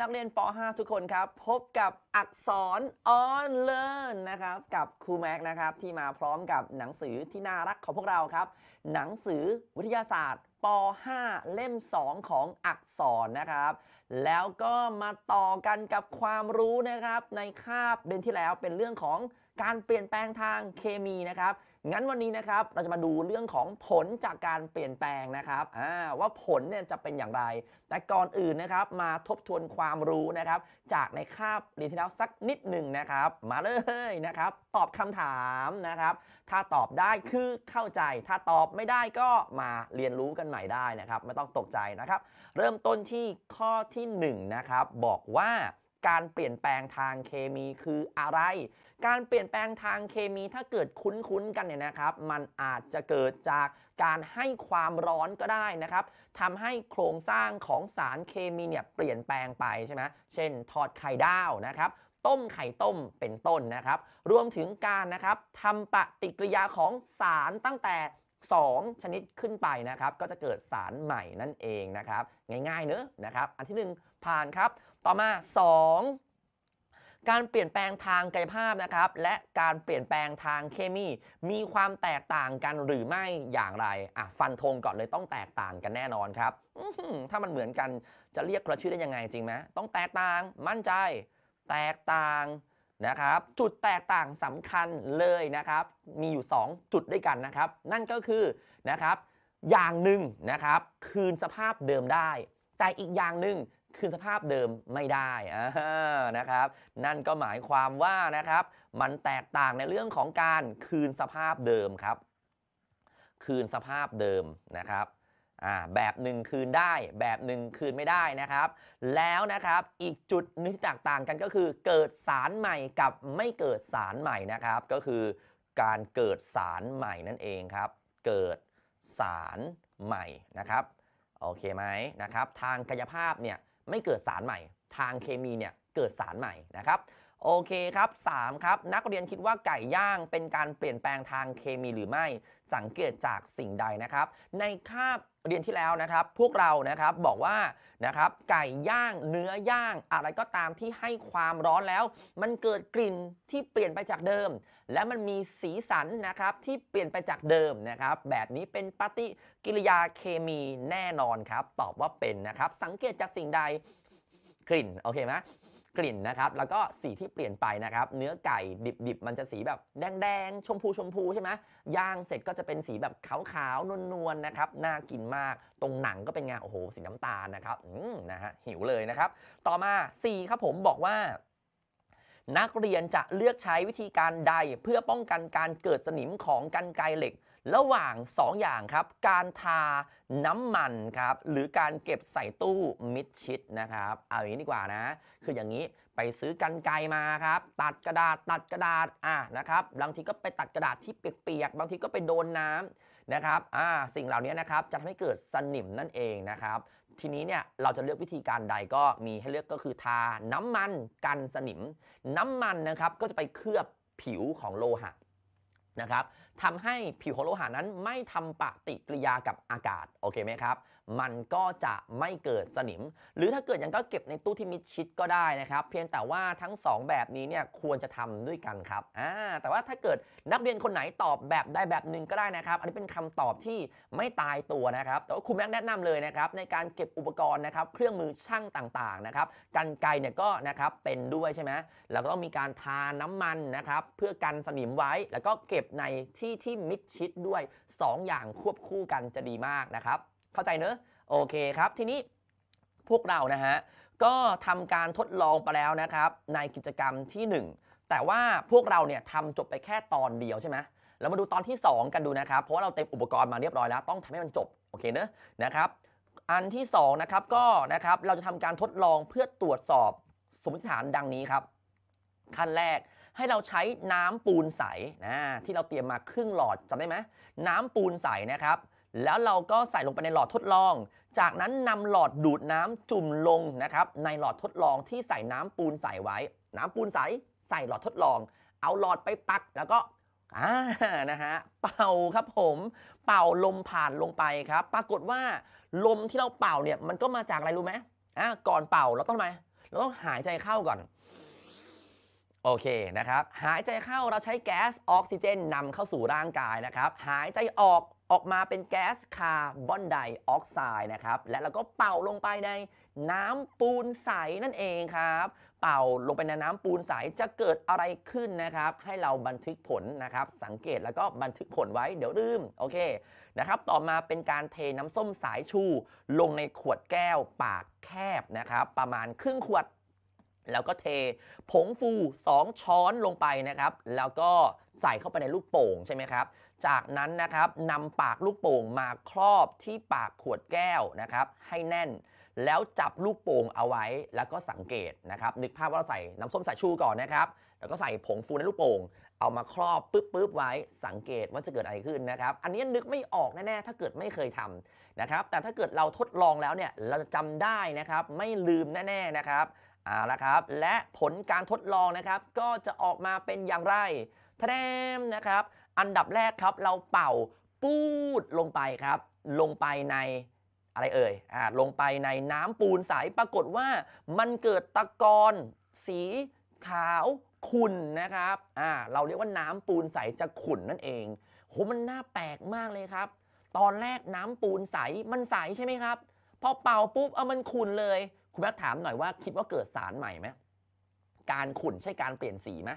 นักเรียนป .5 ทุกคนครับ พบกับอักษร on learn นะครับกับครูแม็กนะครับที่มาพร้อมกับหนังสือที่น่ารักของพวกเราครับ หนังสือวิทยาศาสตร์ป .5 เล่ม 2 ของอักษรนะครับ แล้วก็มาต่อกันกับความรู้นะครับ ในคาบเดือนที่แล้วเป็นเรื่องของการเปลี่ยนแปลงทางเคมีนะครับงั้นวันนี้นะครับเราจะมาดูเรื่องของผลจากการเปลี่ยนแปลงนะครับ ว่าผลเนี่ยจะเป็นอย่างไร แต่ก่อนอื่นนะครับมาทบทวนความรู้นะครับ จากในคาบเรียนที่แล้วสักนิดหนึ่งนะครับ มาเลยนะครับ ตอบคำถามนะครับ ถ้าตอบได้คือเข้าใจ ถ้าตอบไม่ได้ก็มาเรียนรู้กันใหม่ได้นะครับไม่ต้องตกใจนะครับ เริ่มต้นที่ข้อที่1นะครับบอกว่าการเปลี่ยนแปลงทางเคมีคืออะไร การเปลี่ยนแปลงทางเคมีถ้าเกิดคุ้นๆกันเนี่ยนะครับ มันอาจจะเกิดจากการให้ความร้อนก็ได้นะครับทำให้โครงสร้างของสารเคมีเนี่ยเปลี่ยนแปลงไปใช่ไหมเช่นทอดไข่ดาวนะครับ ต้มไข่ต้มเป็นต้นนะครับ รวมถึงการนะครับทำปฏิกิริยาของสารตั้งแต่ 2 ชนิดขึ้นไปนะครับ ก็จะเกิดสารใหม่นั่นเองนะครับ ง่ายๆเนอะนะครับ อันที่1ผ่านครับต่อมา2การเปลี่ยนแปลงทางกายภาพนะครับ และการเปลี่ยนแปลงทางเคมี มีความแตกต่างกันหรือไม่อย่างไรอ่ะฟันธงก่อนเลยต้องแตกต่างกันแน่นอนครับ ถ้ามันเหมือนกันจะเรียกกระชื่อได้ยังไงจริงไหมต้องแตกต่างมั่นใจ แตกต่างนะครับจุดแตกต่างสำคัญเลยนะครับ มีอยู่ 2 จุดด้วยกันนะครับ นั่นก็คือนะครับอย่างหนึ่งนะครับคืนสภาพเดิมได้แต่อีกอย่างหนึ่งคืนสภาพเดิมไม่ได้นะครับ นั่นก็หมายความว่านะครับ มันแตกต่างในเรื่องของการคืนสภาพเดิมครับ คืนสภาพเดิมนะครับแบบหนึ่งคืนได้ แบบหนึ่งคืนไม่ได้นะครับ แล้วนะครับ อีกจุดนึงที่แตกต่างกันก็คือเกิดสารใหม่กับไม่เกิดสารใหม่นะครับ ก็คือการเกิดสารใหม่นั่นเองครับ เกิดสารใหม่นะครับ โอเคไหมนะครับ ทางกายภาพเนี่ยไม่เกิดสารใหม่ ทางเคมีเนี่ยเกิดสารใหม่นะครับโอเคครับ3ครับนักเรียนคิดว่าไก่ย่างเป็นการเปลี่ยนแปลงทางเคมีหรือไม่สังเกตจากสิ่งใดนะครับ ในคาบเรียนที่แล้วนะครับ พวกเรานะครับบอกว่านะครับไก่ย่างเนื้อย่างอะไรก็ตามที่ให้ความร้อนแล้ว มันเกิดกลิ่นที่เปลี่ยนไปจากเดิมและมันมีสีสันนะครับที่เปลี่ยนไปจากเดิมนะครับ แบบนี้เป็นปฏิกิริยาเคมีแน่นอนครับตอบว่าเป็นนะครับสังเกตจากสิ่งใดกลิ่นโอเคไหมกลิ่นนะครับแล้วก็สีที่เปลี่ยนไปนะครับเนื้อไก่ดิบๆมันจะสีแบบ แดงๆ ชมพูชมพูใช่ไหมย่างเสร็จก็จะเป็นสีแบบขาวๆ นวลๆนะครับน่ากินมาก ตรงหนังก็เป็นงาโอ้โหสีน้ำตาลนะครับอืมนะฮะหิวเลยนะครับ ต่อมา4ครับผมบอกว่านักเรียนจะเลือกใช้วิธีการใดเพื่อป้องกันการเกิดสนิมของกันไกเหล็ก ระหว่าง 2 อย่างครับ การทาน้ำมันครับหรือการเก็บใส่ตู้มิดชิดนะครับเอาอย่างนี้ดีกว่านะ คืออย่างนี้ไปซื้อกันไกมาครับ ตัดกระดาษตัดกระดาษอ่ะนะครับบางทีก็ไปตัดกระดาษที่เปียกๆบางทีก็ไปโดนน้ำนะครับอ่าสิ่งเหล่านี้นะครับจะทำให้เกิดสนิมนั่นเองนะครับทีนี้เนี่ยเราจะเลือกวิธีการใดก็มีให้เลือกก็คือทาน้ำมันกันสนิม น้ำมันนะครับก็จะไปเคลือบผิวของโลหะนะครับทำให้ผิวของโลหะนั้นไม่ทำปฏิกิริยากับอากาศโอเคไหมครับมันก็จะไม่เกิดสนิม หรือถ้าเกิดยังก็เก็บในตู้ที่มิดชิดก็ได้นะครับ เพียงแต่ว่าทั้ง 2 แบบนี้เนี่ยควรจะทำด้วยกันครับอ่าแต่ว่าถ้าเกิดนักเรียนคนไหนตอบแบบได้แบบหนึ่งก็ได้นะครับ อันนี้เป็นคำตอบที่ไม่ตายตัวนะครับ แต่ว่าครูแม็กแนะนำเลยนะครับ ในการเก็บอุปกรณ์นะครับ เครื่องมือช่างต่างๆนะครับกันไกเนี่ยก็นะครับเป็นด้วยใช่ไหมแล้วก็ต้องมีการทาน้ำมันนะครับ เพื่อกันสนิมไว้ แล้วก็เก็บในที่ที่มิดชิดด้วย 2 อย่างควบคู่กันจะดีมากนะครับเข้าใจเนอะโอเคครับทีนี้พวกเรานะฮะก็ทำการทดลองไปแล้วนะครับ ในกิจกรรมที่ 1 แต่ว่าพวกเราเนี่ยทำจบไปแค่ตอนเดียวใช่ไหมเรามาดูตอนที่ 2 กันดูนะครับเพราะว่าเราเต็มอุปกรณ์มาเรียบร้อยแล้ว ต้องทำให้มันจบโอเคเนอะนะครับ อันที่2นะครับก็นะครับเราจะทำการทดลองเพื่อตรวจสอบสมมติฐานดังนี้ครับขั้นแรกให้เราใช้น้ำปูนใสนะที่เราเตรียมมาครึ่งหลอดจำได้ไหมน้ำปูนใสนะครับแล้วเราก็ใส่ลงไปในหลอดทดลอง จากนั้นนำหลอดดูดน้ำจุ่มลงนะครับในหลอดทดลองที่ใส่น้ำปูนใส่ไว้ น้ำปูนใส ใส่หลอดทดลอง เอาหลอดไปปักแล้วก็อ่านะฮะเป่าครับผมเป่าลมผ่านลงไปครับปรากฏว่าลมที่เราเป่าเนี่ยมันก็มาจากอะไรรู้ไหมอ่าก่อนเป่าเราต้องทำไมเราต้องหายใจเข้าก่อน โอเคนะครับ หายใจเข้าเราใช้แก๊สออกซิเจนนำเข้าสู่ร่างกายนะครับหายใจออกออกมาเป็นแก๊สคาร์บอนไดออกไซด์นะครับ และเราก็เป่าลงไปในน้ำปูนใสนั่นเองครับ เป่าลงไปในน้ำปูนใสจะเกิดอะไรขึ้นนะครับ ให้เราบันทึกผลนะครับ สังเกตแล้วก็บันทึกผลไว้เดี๋ยวลืมโอเคนะครับ ต่อมาเป็นการเทน้ำส้มสายชู ลงในขวดแก้วปากแคบนะครับ ประมาณครึ่งขวด แล้วก็เทผงฟู 2 ช้อนลงไปนะครับ แล้วก็ใส่เข้าไปในลูกโป่ง ใช่ไหมครับ จากนั้นนะครับนำปากลูกโป่งมาครอบที่ปากขวดแก้วนะครับให้แน่นแล้วจับลูกโป่งเอาไว้แล้วก็สังเกตนะครับนึกภาพว่าเราใส่น้ำส้มสายชูก่อนนะครับ แล้วก็ใส่ผงฟูในลูกโป่ง เอามาครอบปึ๊บป๊บไว้สังเกตว่าจะเกิดอะไรขึ้นนะครับ อันนี้นึกไม่ออกแน่ ๆ ถ้าเกิดไม่เคยทำนะครับ แต่ถ้าเกิดเราทดลองแล้วเนี่ยเราจะจำได้นะครับ ไม่ลืมแน่ ๆนะครับเอาละครับ และผลการทดลองนะครับก็จะออกมาเป็นอย่างไรทมนะครับอันดับแรกครับเราเป่าปูดลงไปครับ ลงไปใน อะไรเอ่ยอ่าลงไปในน้ำปูนใสปรากฏว่ามันเกิดตะกอนสี ขาว ขุ่นนะครับอ่าเราเรียกว่าน้ำปูนใสจะขุ่นนั่นเองโหมันน่าแปลกมากเลยครับ ตอนแรกน้ำปูนใสมันใสใช่ไหมครับพอเป่าปุ๊บเอามันขุ่นเลยคุณแม่ถามหน่อยว่า คิดว่าเกิดสารใหม่ไหมการขุ่นใช่การเปลี่ยนสีไหม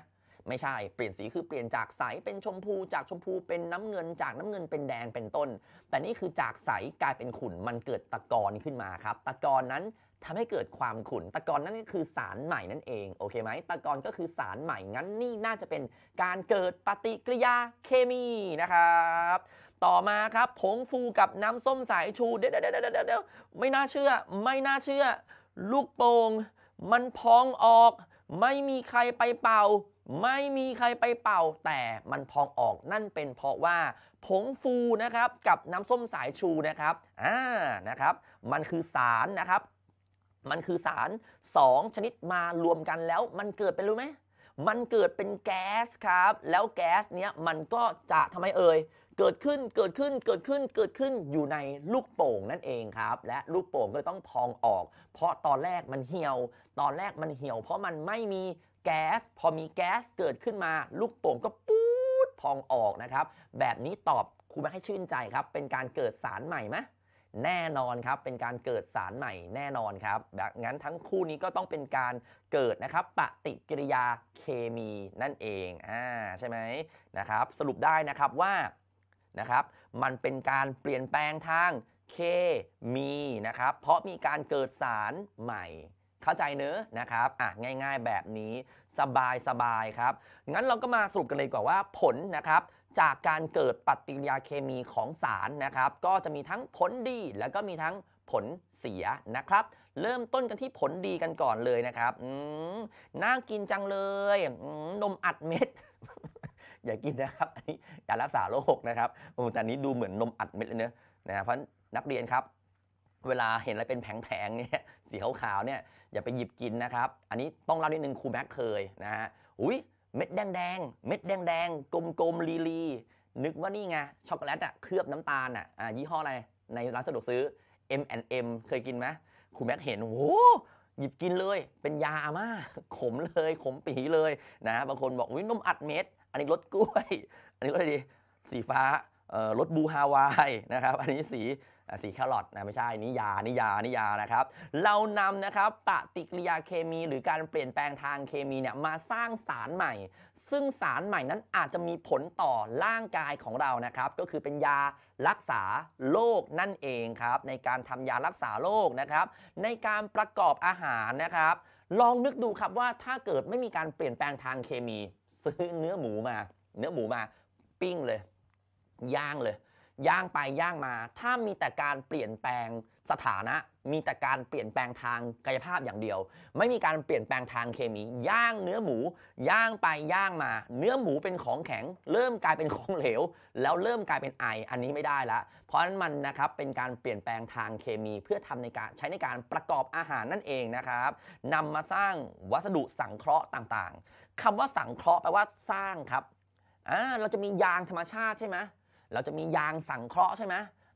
ไม่ใช่ เปลี่ยนสีคือเปลี่ยนจากใสเป็นชมพู จากชมพูเป็นน้ำเงินจากน้ำเงินเป็นแดงเป็นต้น แต่นี่คือจากใสกลายเป็นขุ่น มันเกิดตะกอนขึ้นมาครับ ตะกอนนั้นทำให้เกิดความขุ่น ตะกอนนั่นก็คือสารใหม่นั่นเอง โอเคไหมตะกอนก็คือสารใหม่ งั้นนี่น่าจะเป็นการเกิดปฏิกิริยาเคมีนะครับ ต่อมาครับ ผงฟูกับน้ำส้มสายชู เดี๋ยวเดี๋ยวเดี๋ยวไม่น่าเชื่อ ไม่น่าเชื่อ ลูกโป่งมันพองออก ไม่มีใครไปเป่าไม่มีใครไปเป่าแต่มันพองออกนั่นเป็น เพราะว่า ผงฟูนะครับกับน้ำส้มสายชูนะครับอ่านะครับ มันคือสารนะครับ มันคือสาร2ชนิดมารวมกันแล้วมันเกิดเป็นรู้ไหมมันเกิดเป็นแก๊สครับ แล้วแก๊สเนี้ยมันก็จะทำไมเอ่ยเกิดขึ้นเกิดขึ้นเกิดขึ้นเกิดขึ้นอยู่ในลูกโป่งนั่นเองครับ และลูกโป่งก็ต้องพองออก เพราะตอนแรกมันเหี่ยว ตอนแรกมันเหี่ยว เพราะมันไม่มีแก๊สพอมีแก๊สเกิดขึ้นมาลูกโป่งก็ปู๊ดพองออกนะครับ แบบนี้ตอบครูแม่ให้ชื่นใจครับ เป็นการเกิดสารใหม่ไหมแน่นอนครับเป็นการเกิดสารใหม่แน่นอนครับดังนั้นทั้งคู่นี้ก็ต้องเป็นการเกิดนะครับปฏิกิริยาเคมี นั่นเองอ่าใช่ไหมนะครับสรุปได้นะครับว่านะครับมันเป็นการเปลี่ยนแปลงทางเคมีนะครับเพราะมีการเกิดสารใหม่เข้าใจเนอะนะครับ อ่ะง่าย ๆแบบนี้สบายสบายครับ งั้นเราก็มาสรุปกันเลยกว่าว่าผลนะครับ จากการเกิดปฏิกิริยาเคมีของสารนะครับ ก็จะมีทั้งผลดีแล้วก็มีทั้งผลเสียนะครับ เริ่มต้นกันที่ผลดีกันก่อนเลยนะครับน่ากินจังเลย นมอัดเม็ดอย่ากินนะครับ อันนี้ยารักษาโรคนะครับ โอ้แต่นี้ดูเหมือนนมอัดเม็ดเลยเนอะนะเพราะนักเรียนครับเวลาเห็นอะไรเป็นแผงๆเนี่ยสีขาวๆเนี่ยอย่าไปหยิบกินนะครับ อันนี้ต้องเล่านิดนึงครูแม็กเคยนะฮะอุ้ยเม็ดแดงๆ เม็ดแดงๆกลมๆลีลีนึกว่านี่ไงช็อกโกแลตอะเคลือบน้ำตาลอะอ่ะยี่ห้ออะไรในร้านสะดวกซื้อ M&M เคยกินไหมครูแม็กเห็นโอ้หยิบกินเลย เป็นยามาขมเลยขมปีเลยนะบางคนบอกอุ้ยนมอัดเม็ดอันนี้รสกล้วยอันนี้รสอะไรดี สีฟ้ารสบูฮาวายนะครับ อันนี้สีสีแครอทนะไม่ใช่นิยานิยานิยานะครับ เรานำนะครับปฏิกิริยาเคมีหรือการเปลี่ยนแปลงทางเคมีเนี่ยมาสร้างสารใหม่ ซึ่งสารใหม่นั้นอาจจะมีผลต่อร่างกายของเรานะครับ ก็คือเป็นยารักษาโรคนั่นเองครับ ในการทำยารักษาโรคนะครับ ในการประกอบอาหารนะครับ ลองนึกดูครับว่าถ้าเกิดไม่มีการเปลี่ยนแปลงทางเคมี ซื้อเนื้อหมูมา เนื้อหมูมาปิ้งเลยย่างเลยย่างไปย่างมา ถ้ามีแต่การเปลี่ยนแปลงสถานะ มีแต่การเปลี่ยนแปลงทางกายภาพอย่างเดียว ไม่มีการเปลี่ยนแปลงทางเคมี ย่างเนื้อหมู ย่างไป ย่างมา เนื้อหมูเป็นของแข็ง เริ่มกลายเป็นของเหลว แล้วเริ่มกลายเป็นไอ อันนี้ไม่ได้ละ เพราะนั้นมันนะครับเป็นการเปลี่ยนแปลงทางเคมีเพื่อทำในการใช้ในการประกอบอาหารนั่นเองนะครับนำมาสร้างวัสดุสังเคราะห์ต่างๆ คำว่าสังเคราะห์แปลว่าสร้างครับ อ่าเราจะมียางธรรมชาติใช่ไหมเราจะมียางสังเคราะห์ใช่ไหม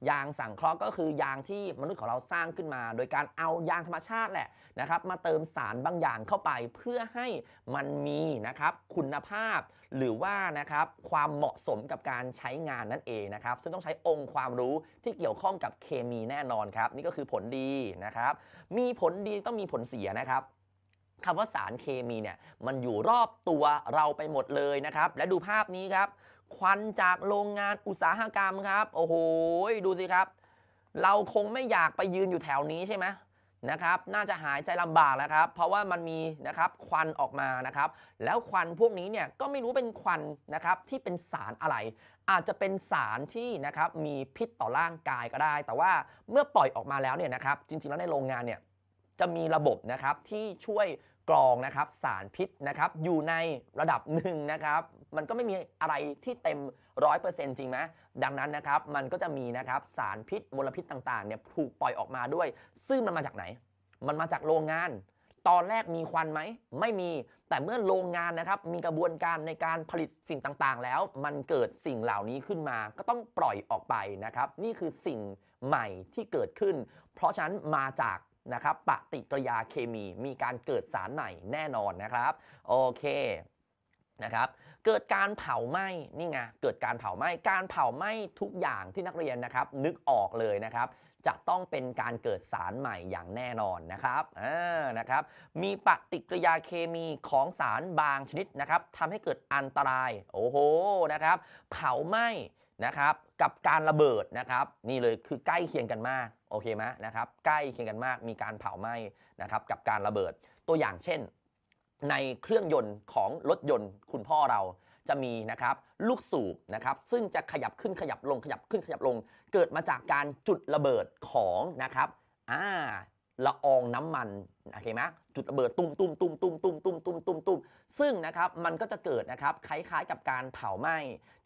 ยางสังเคราะห์ก็คือยางที่มนุษย์ของเราสร้างขึ้นมา โดยการเอายางธรรมชาติแหละนะครับ มาเติมสารบางอย่างเข้าไปเพื่อให้มันมีนะครับคุณภาพ หรือว่านะครับ ความเหมาะสมกับการใช้งานนั่นเองนะครับ ซึ่งต้องใช้องค์ความรู้ที่เกี่ยวข้องกับเคมีแน่นอนครับนี่ก็คือผลดีนะครับ มีผลดีต้องมีผลเสียนะครับคำว่าสารเคมีเนี่ยมันอยู่รอบตัวเราไปหมดเลยนะครับ และดูภาพนี้ครับควันจากโรงงานอุตสาหกรรมครับโอ้โหดูสิครับ เราคงไม่อยากไปยืนอยู่แถวนี้ใช่ไหมนะครับน่าจะหายใจลำบากแล้วครับ เพราะว่ามันมีนะครับควันออกมานะครับ แล้วควันพวกนี้เนี่ยก็ไม่รู้เป็นควันนะครับ ที่เป็นสารอะไร อาจจะเป็นสารที่นะครับมีพิษต่อร่างกายก็ได้ แต่ว่าเมื่อปล่อยออกมาแล้วเนี่ยนะครับจริงๆแล้วในโรงงานเนี่ยจะมีระบบนะครับที่ช่วย กรองนะครับ สารพิษนะครับ อยู่ในระดับหนึ่งนะครับมันก็ไม่มีอะไรที่เต็ม100%จริงไหมดังนั้นนะครับ มันก็จะมีนะครับสารพิษมลพิษต่าง ๆเนี่ยถูกปล่อยออกมาด้วย ซึ่งมันมาจากไหน มันมาจากโรงงาน ตอนแรกมีควันไหม ไม่มี แต่เมื่อโรงงานนะครับมีกระบวนการในการผลิตสิ่งต่างๆ แล้ว มันเกิดสิ่งเหล่านี้ขึ้นมา ก็ต้องปล่อยออกไปนะครับ นี่คือสิ่งใหม่ที่เกิดขึ้น เพราะฉะนั้นมาจากนะครับปฏิกิริยาเคมี มีการเกิดสารใหม่แน่นอนนะครับ โอเค นะครับเกิดการเผาไหม้ นี่ไง เกิดการเผาไหม้ การเผาไหม้ทุกอย่างที่นักเรียนนะครับ นึกออกเลยนะครับ จะต้องเป็นการเกิดสารใหม่อย่างแน่นอนนะครับอ่านะครับ มีปฏิกิริยาเคมีของสารบางชนิดนะครับทำให้เกิดอันตราย โอ้โห นะครับ เผาไหม้นะครับ กับการระเบิดนะครับ นี่เลยคือใกล้เคียงกันมาก โอเคไหมนะครับ ใกล้เคียงกันมาก มีการเผาไหม้นะครับ กับการระเบิด ตัวอย่างเช่นในเครื่องยนต์ของรถยนต์ คุณพ่อเราจะมีนะครับลูกสูบนะครับซึ่งจะขยับขึ้นขยับลง ขยับขึ้นขยับลง เกิดมาจากการจุดระเบิดของนะครับอ่าละอองน้ำมันโอเคไหมจุดระเบิดตุ้มตุ้มตุ้มตุ้มตุ้มตุ้มตุ้มตุ้มตุ้มซึ่งนะครับมันก็จะเกิดนะครับคล้ายๆ กับการเผาไหม้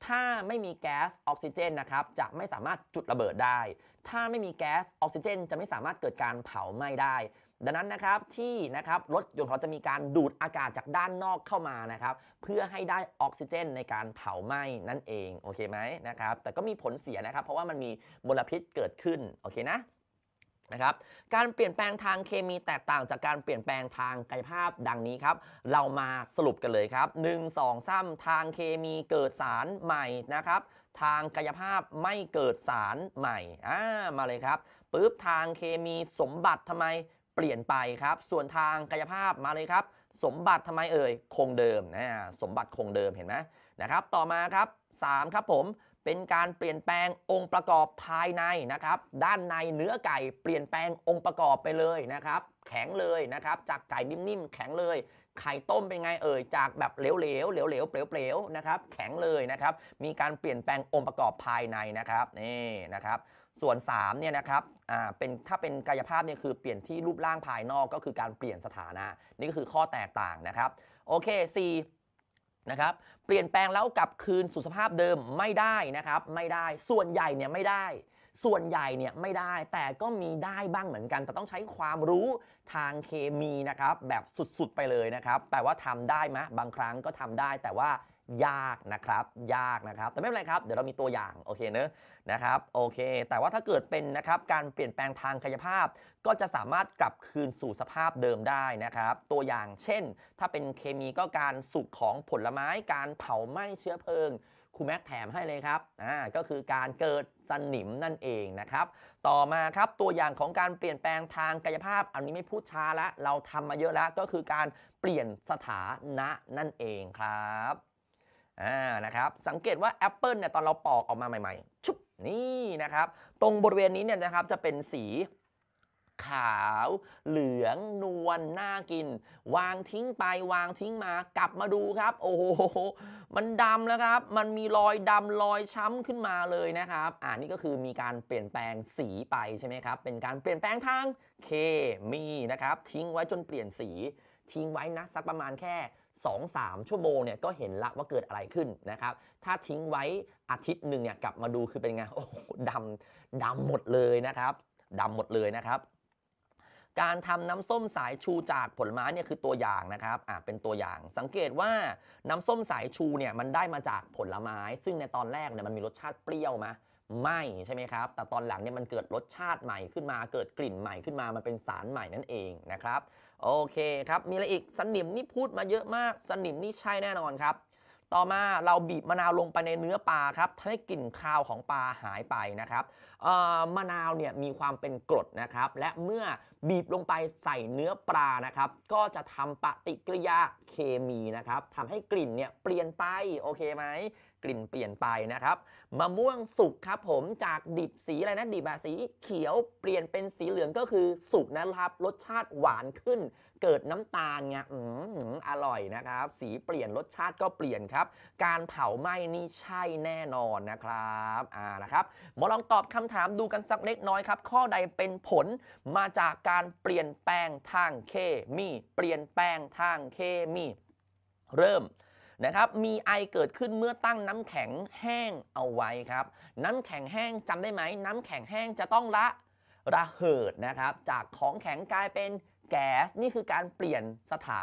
ถ้าไม่มีแก๊สออกซิเจนนะครับจะไม่สามารถจุดระเบิดได้ ถ้าไม่มีแก๊สออกซิเจน จะไม่สามารถเกิดการเผาไหม้ได้ดังนั้นนะครับที่นะครับรถยนต์เราจะมีการดูดอากาศจากด้านนอกเข้ามานะครับเพื่อให้ได้ออกซิเจนในการเผาไหม้นั่นเองโอเคไหมนะครับแต่ก็มีผลเสียนะครับเพราะว่ามันมีมลพิษเกิดขึ้นโอเคนะนะครับการเปลี่ยนแปลงทางเคมีแตกต่างจากการเปลี่ยนแปลงทางกายภาพดังนี้ครับเรามาสรุปกันเลยครับ1 2 3 ทางเคมีเกิดสารใหม่นะครับทางกายภาพไม่เกิดสารใหม่อ่ามาเลยครับปุ๊บทางเคมีสมบัติทำไมเปลี่ยนไป ครับ ส่วนทางกายภาพมาเลยครับ สมบัติทำไมเอ่ย คงเดิมนะสมบัติคงเดิมเห็นไหมนะครับ ต่อมาครับ 3 ครับผมเป็นการเปลี่ยนแปลงองค์ประกอบภายในนะครับ ด้านในเนื้อไก่เปลี่ยนแปลงองค์ประกอบไปเลยนะครับ แข็งเลยนะครับ จากไก่นิ่มๆแข็งเลย ไข่ต้มเป็นไงเอ่ย จากแบบเหลวๆเหลวๆเปลวๆนะครับ แข็งเลยนะครับ มีการเปลี่ยนแปลงองค์ประกอบภายในนะครับนี่นะครับส่วน3เนี่ยนะครับ อ่า เป็น ถ้าเป็นกายภาพเนี่ยคือ เปลี่ยนที่รูปร่างภายนอกก็คือการเปลี่ยนสถานะ นี่ก็คือข้อแตกต่างนะครับ โอเค4นะครับ เปลี่ยนแปลงแล้วกลับคืนสู่สภาพเดิมไม่ได้นะครับ ไม่ได้ ส่วนใหญ่เนี่ยไม่ได้ ส่วนใหญ่เนี่ยไม่ได้ แต่ก็มีได้บ้างเหมือนกัน แต่ต้องใช้ความรู้ทางเคมีนะครับ แบบสุดๆ ไปเลยนะครับ แปลว่าทำได้ไหมบางครั้งก็ทำได้ แต่ว่ายากนะครับยากนะครับแต่ไม่เป็นไรครับเดี๋ยวเรามีตัวอย่างโอเคเนอะนะครับ โอเค แต่ว่าถ้าเกิดเป็นนะครับการเปลี่ยนแปลงทางกายภาพ ก็จะสามารถกลับคืนสู่สภาพเดิมได้นะครับ ตัวอย่างเช่น ถ้าเป็นเคมีก็การสุกของผลไม้การเผาไหม้เชื้อเพลิงครูแม็กแถมให้เลยครับอ่าก็คือการเกิดสนิมนั่นเองนะครับ ต่อมาครับตัวอย่างของการเปลี่ยนแปลงทางกายภาพ อันนี้ไม่พูดช้าละเราทำมาเยอะแล้วก็คือการเปลี่ยนสถานะนั่นเองครับอ่านะครับสังเกตว่าแอปเปิลเนี่ยตอนเราปอกออกมาใหม่ๆ ชุบนี่นะครับตรงบริเวณนี้เนี่ยนะครับจะเป็นสีขาวเหลืองนวลน่ากิน วางทิ้งไปวางทิ้งมากลับมาดูครับ โอ้โหมันดำแล้วครับมันมีรอยดำรอยช้ำขึ้นมาเลยนะครับอ่านี่ก็คือมีการเปลี่ยนแปลงสีไปใช่ไหมครับเป็นการเปลี่ยนแปลงทางเคมีนะครับทิ้งไว้จนเปลี่ยนสีทิ้งไว้นะสักประมาณแค่2-3ชั่วโมงเนี่ยก็เห็นละว่าเกิดอะไรขึ้นนะครับ ถ้าทิ้งไว้อาทิตย์หนึ่งเนี่ยกลับมาดูคือเป็นไง โอ้ดำดำหมดเลยนะครับดำหมดเลยนะครับ การทำน้ำส้มสายชูจากผลไม้เนี่ยคือตัวอย่างนะครับอ่าเป็นตัวอย่างสังเกตว่าน้ำส้มสายชูเนี่ยมันได้มาจากผลไม้ ซึ่งในตอนแรกเนี่ยมันมีรสชาติเปรี้ยวมาไม่ใช่ไหมครับแต่ตอนหลังเนี่ยมันเกิดรสชาติใหม่ขึ้นมาเกิดกลิ่นใหม่ขึ้นมามันเป็นสารใหม่นั่นเองนะครับโอเคครับ มีอะไรอีกสนิมนี่พูดมาเยอะมาก สนิมนี่ใช่แน่นอนครับ ต่อมาเราบีบมะนาวลงไปในเนื้อปลาครับทำให้กลิ่นคาวของปลาหายไปนะครับมะนาวเนี่ยมีความเป็นกรดนะครับ และเมื่อบีบลงไปใส่เนื้อปลานะครับ ก็จะทำปฏิกิริยาเคมีนะครับทำให้กลิ่นเนี่ยเปลี่ยนไป โอเคไหมลิ่นเปลี่ยนไปนะครับ มะม่วงสุกครับผมจากดิบสีอะไรนะดิบสีเขียวเปลี่ยนเป็นสีเหลืองก็คือสุกนะครับ รสชาติหวานขึ้น เกิดน้ำตาลไงอืมอร่อยนะครับ สีเปลี่ยนรสชาติก็เปลี่ยนครับ การเผาไหม้นี่ใช่แน่นอนนะครับอ่านะครับ มาลองตอบคำถามดูกันสักเล็กน้อยครับข้อใดเป็นผลมาจากการเปลี่ยนแปลงทางเคมีเปลี่ยนแปลงทางเคมีเริ่มนะครับ มีไอเกิดขึ้นเมื่อตั้งน้ำแข็งแห้งเอาไว้ครับ น้ำแข็งแห้งจำได้ไหม น้ำแข็งแห้งจะต้องละระเหิดนะครับ จากของแข็งกลายเป็นแก๊ส นี่คือการเปลี่ยนสถา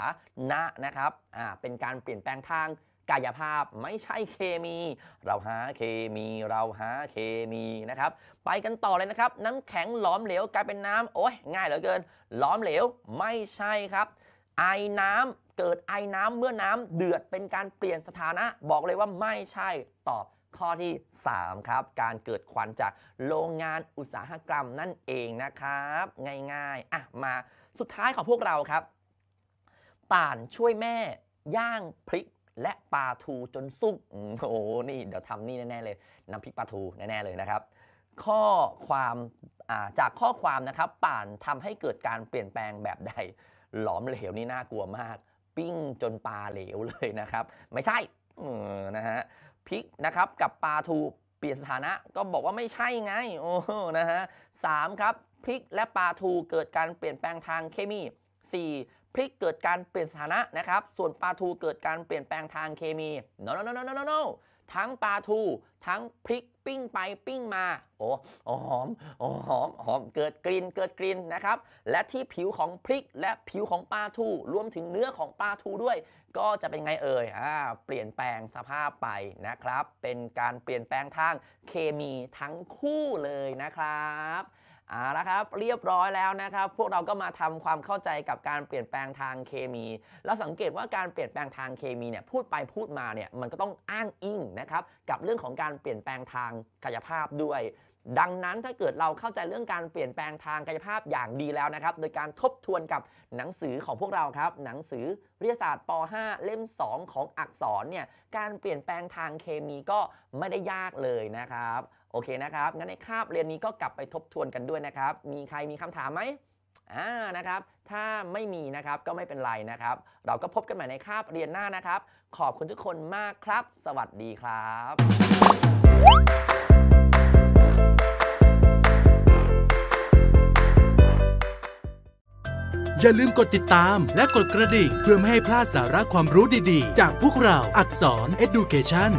นะนะครับอ่าเป็นการเปลี่ยนแปลงทางกายภาพ ไม่ใช่เคมี เราหาเคมี เราหาเคมีนะครับ ไปกันต่อเลยนะครับ น้ำแข็งหลอมเหลวกลายเป็นน้ำ โอ้ยง่ายเหลือเกิน หลอมเหลวไม่ใช่ครับ ไอน้ำเกิดไอน้ำเมื่อน้ำเดือดเป็นการเปลี่ยนสถานะ บอกเลยว่าไม่ใช่ตอบข้อที่3ครับการเกิดควันจากโรงงานอุตสาหกรรมนั่นเองนะครับ ง่ายๆอ่ะมาสุดท้ายของพวกเราครับ ป่านช่วยแม่ ย่างพริกและปลาทูจนสุกโอ้นี่เดี๋ยวทำนี่แน่ๆเลยน้ำพริกปลาทูแน่ๆเลยนะครับ ข้อความาจากข้อความนะครับ ป่านทำให้เกิดการเปลี่ยนแปลงแบบใด หลอมเหลวนี่น่ากลัวมากปิ้ง จนปลาเหลวเลยนะครับไม่ใช่นะฮะพริกนะครับกับปลาทูเปลี่ยนสถานะก็บอกว่าไม่ใช่ไงโอ้นะฮะสามครับพริกและปลาทูเกิดการเปลี่ยนแปลงทางเคมี 4. พริกเกิดการเปลี่ยนสถานะนะครับ ส่วนปลาทูเกิดการเปลี่ยนแปลงทางเคมี no no no no no no ทั้งปลาทูทั้งพริกปิ้งไปปิ้งมาโอ้หอมโอ้หอมหอมเกิดกลิ่นเกิดกลิ่นนะครับ และที่ผิวของพริกและผิวของปลาทูรวมถึงเนื้อของปลาทูด้วย ก็จะเป็นไงเอ่ยอ่าเปลี่ยนแปลงสภาพไปนะครับ เป็นการเปลี่ยนแปลงทางเคมีทั้งคู่เลยนะครับเอาละครับเรียบร้อยแล้วนะครับพวกเราก็มาทำความเข้าใจกับการเปลี่ยนแปลงทางเคมีเราสังเกตว่าการเปลี่ยนแปลงทางเคมีเนี่ยพูดไปพูดมาเนี่ยมันก็ต้องอ้างอิงนะครับกับเรื่องของการเปลี่ยนแปลงทางกายภาพด้วย ดังนั้นถ้าเกิดเราเข้าใจเรื่องการเปลี่ยนแปลงทางกายภาพอย่างดีแล้วนะครับโดยการทบทวนกับหนังสือของพวกเราครับหนังสือวิทยาศาสตร์ป .5 เล่ม2ของอักษรเนี่ยการเปลี่ยนแปลงทางเคมีก็ไม่ได้ยากเลยนะครับโอเคนะครับงั้นในคาบเรียนนี้ก็กลับไปทบทวนกันด้วยนะครับมีใครมีคำถามไหมอ่านะครับถ้าไม่มีนะครับก็ไม่เป็นไรนะครับเราก็พบกันใหม่ในคาบเรียนหน้านะครับขอบคุณทุกคนมากครับ สวัสดีครับ อย่าลืมกดติดตามและกดกระดิ่งเพื่อไม่ให้พลาดสาระความรู้ดีๆ จากพวกเราอักษร Education